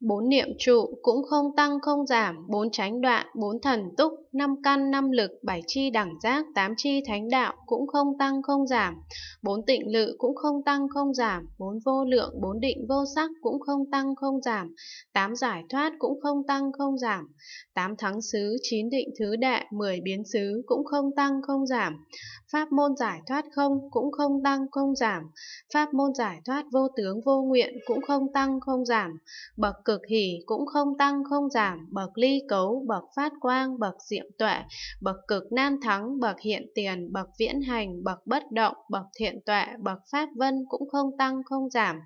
bốn niệm trụ cũng không tăng không giảm, bốn tránh đoạn, bốn thần túc, năm căn, năm lực, bảy chi đẳng giác, tám chi thánh đạo cũng không tăng không giảm, bốn tịnh lự cũng không tăng không giảm, bốn vô lượng, bốn định vô sắc cũng không tăng không giảm, tám giải thoát cũng không tăng không giảm, tám thắng xứ, chín định thứ đệ, mười biến xứ cũng không tăng không giảm, pháp môn giải thoát không cũng không tăng không giảm, pháp môn giải thoát vô tướng vô nguyện cũng không tăng không giảm, bậc cực hỷ cũng không tăng không giảm, bậc ly cấu, bậc phát quang, bậc diệm tuệ, bậc cực nam thắng, bậc hiện tiền, bậc viễn hành, bậc bất động, bậc thiện tuệ, bậc pháp vân cũng không tăng không giảm.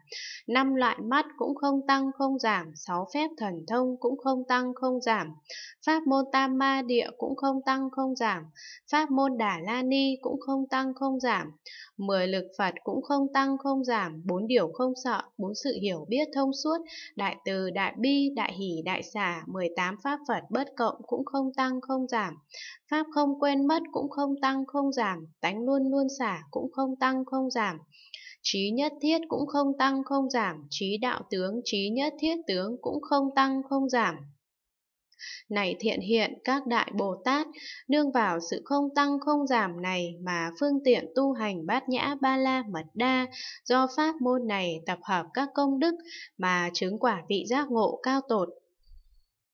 Năm loại mắt cũng không tăng không giảm, sáu phép thần thông cũng không tăng không giảm. Pháp môn tam ma địa cũng không tăng không giảm, pháp môn đà la ni cũng không tăng không giảm. Mười lực Phật cũng không tăng không giảm, bốn điều không sợ, bốn sự hiểu biết thông suốt, đại từ đại bi, đại hỷ, đại xả, 18 pháp Phật bất cộng cũng không tăng không giảm, pháp không quên mất cũng không tăng không giảm, tánh luôn luôn xả cũng không tăng không giảm. Trí nhất thiết cũng không tăng không giảm, trí đạo tướng, trí nhất thiết tướng cũng không tăng không giảm. Này thiện hiện các đại Bồ Tát, đương vào sự không tăng không giảm này mà phương tiện tu hành bát nhã ba la mật đa, do pháp môn này tập hợp các công đức mà chứng quả vị giác ngộ cao tột